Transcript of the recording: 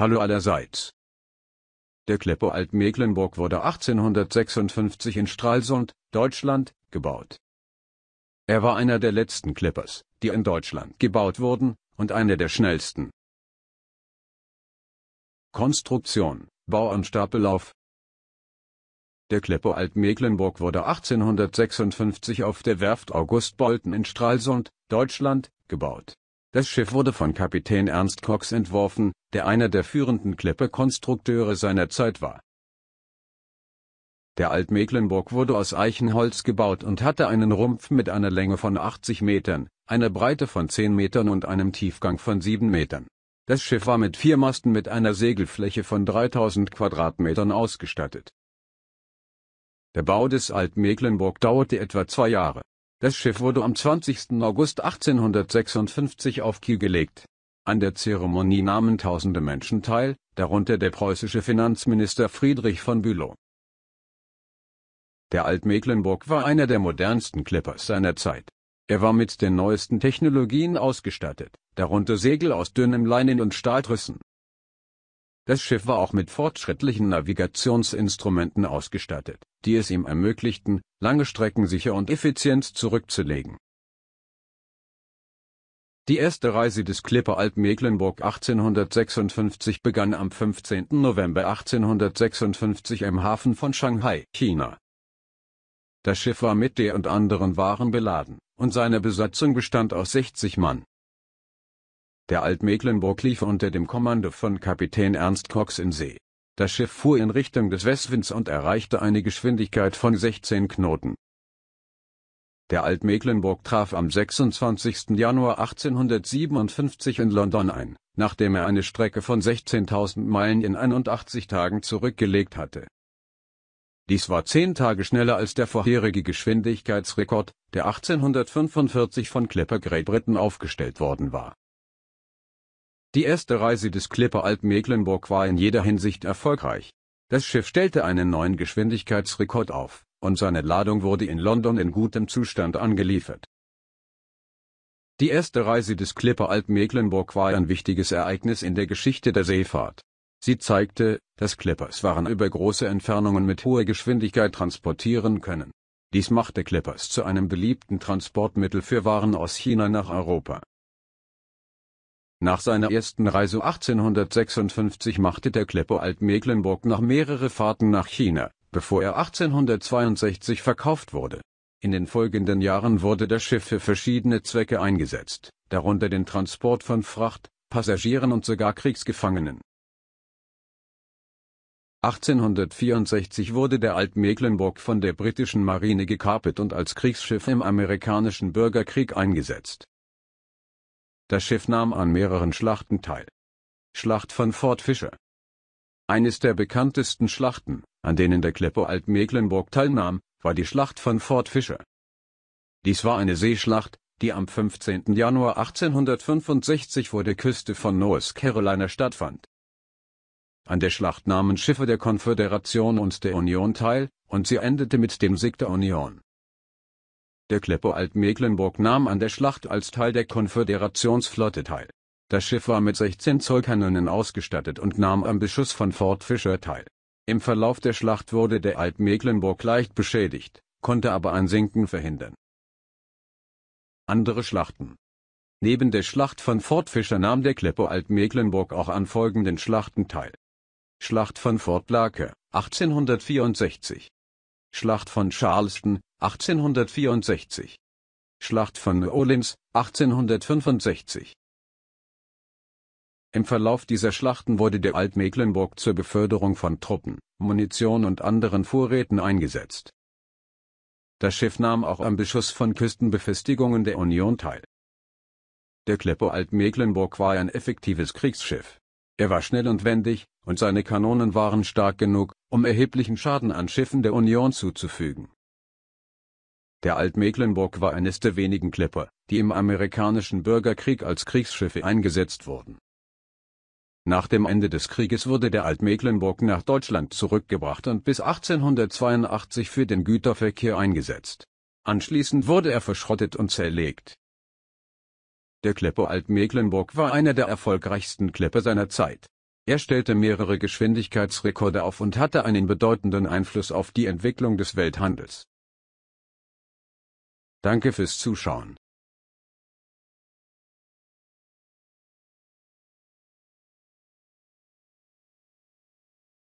Hallo allerseits. Der Klepper Mecklenburg wurde 1856 in Stralsund, Deutschland, gebaut. Er war einer der letzten Kleppers, die in Deutschland gebaut wurden, und einer der schnellsten. Konstruktion, Bau und Stapellauf Der Klepper Mecklenburg wurde 1856 auf der Werft August Bolten in Stralsund, Deutschland, gebaut. Das Schiff wurde von Kapitän Ernst Cox entworfen, der einer der führenden Klepperkonstrukteure seiner Zeit war. Der Altmecklenburg wurde aus Eichenholz gebaut und hatte einen Rumpf mit einer Länge von 80 Metern, einer Breite von 10 Metern und einem Tiefgang von 7 Metern. Das Schiff war mit vier Masten mit einer Segelfläche von 3000 Quadratmetern ausgestattet. Der Bau des Altmecklenburg dauerte etwa zwei Jahre. Das Schiff wurde am 20. August 1856 auf Kiel gelegt an der Zeremonie nahmen tausende Menschen teil, darunter der preußische Finanzminister Friedrich von Bülow. Der Altmecklenburg war einer der modernsten Clippers seiner Zeit. Er war mit den neuesten Technologien ausgestattet, darunter Segel aus dünnem Leinen und Stahlrissen. Das Schiff war auch mit fortschrittlichen Navigationsinstrumenten ausgestattet, die es ihm ermöglichten, lange Strecken sicher und effizient zurückzulegen die erste Reise des Clipper Altmecklenburg 1856 begann am 15. November 1856 im Hafen von Shanghai, China. Das Schiff war mit der und anderen Waren beladen, und seine Besatzung bestand aus 60 Mann. Der Altmecklenburg lief unter dem Kommando von Kapitän Ernst Cox in See. Das Schiff fuhr in Richtung des Westwinds und erreichte eine Geschwindigkeit von 16 Knoten. Der Altmecklenburg traf am 26. Januar 1857 in London ein, nachdem er eine Strecke von 16.000 Meilen in 81 Tagen zurückgelegt hatte. Dies war zehn Tage schneller als der vorherige Geschwindigkeitsrekord, der 1845 von Clipper Great Britain aufgestellt worden war. Die erste Reise des Clipper Altmecklenburg war in jeder Hinsicht erfolgreich. Das Schiff stellte einen neuen Geschwindigkeitsrekord auf und seine Ladung wurde in London in gutem Zustand angeliefert. Die erste Reise des Clipper Altmecklenburg war ein wichtiges Ereignis in der Geschichte der Seefahrt. Sie zeigte, dass Clippers Waren über große Entfernungen mit hoher Geschwindigkeit transportieren können. Dies machte Clippers zu einem beliebten Transportmittel für Waren aus China nach Europa. Nach seiner ersten Reise 1856 machte der Clipper Altmecklenburg noch mehrere Fahrten nach China, bevor er 1862 verkauft wurde. In den folgenden Jahren wurde das Schiff für verschiedene Zwecke eingesetzt, darunter den Transport von Fracht, Passagieren und sogar Kriegsgefangenen. 1864 wurde der Altmecklenburg von der britischen Marine gekapert und als Kriegsschiff im amerikanischen Bürgerkrieg eingesetzt. Das Schiff nahm an mehreren Schlachten teil. Schlacht von Fort Fisher. Eines der bekanntesten Schlachten, an denen der Kleppo Altmecklenburg teilnahm, war die Schlacht von Fort Fisher. Dies war eine Seeschlacht, die am 15. Januar 1865 vor der Küste von North Carolina stattfand. An der Schlacht nahmen Schiffe der Konföderation und der Union teil, und sie endete mit dem Sieg der Union. Der Kleppo Altmecklenburg nahm an der Schlacht als Teil der Konföderationsflotte teil. Das Schiff war mit 16 Zollkanonen ausgestattet und nahm am Beschuss von Fort Fisher teil. Im Verlauf der Schlacht wurde der Altmecklenburg leicht beschädigt, konnte aber ein Sinken verhindern. Andere Schlachten Neben der Schlacht von Fort Fischer nahm der Kleppo Altmecklenburg auch an folgenden Schlachten teil. Schlacht von Fort Lake, 1864. Schlacht von Charleston, 1864. Schlacht von New Orleans, 1865. Im Verlauf dieser Schlachten wurde der Altmecklenburg zur Beförderung von Truppen, Munition und anderen Vorräten eingesetzt. Das Schiff nahm auch am Beschuss von Küstenbefestigungen der Union teil. Der Klepper Altmecklenburg war ein effektives Kriegsschiff. Er war schnell und wendig, und seine Kanonen waren stark genug, um erheblichen Schaden an Schiffen der Union zuzufügen. Der Altmecklenburg war eines der wenigen Klepper, die im amerikanischen Bürgerkrieg als Kriegsschiffe eingesetzt wurden. Nach dem Ende des Krieges wurde der Altmecklenburg nach Deutschland zurückgebracht und bis 1882 für den Güterverkehr eingesetzt. Anschließend wurde er verschrottet und zerlegt. Der Klepper Altmecklenburg war einer der erfolgreichsten Klepper seiner Zeit. Er stellte mehrere Geschwindigkeitsrekorde auf und hatte einen bedeutenden Einfluss auf die Entwicklung des Welthandels. Danke fürs Zuschauen.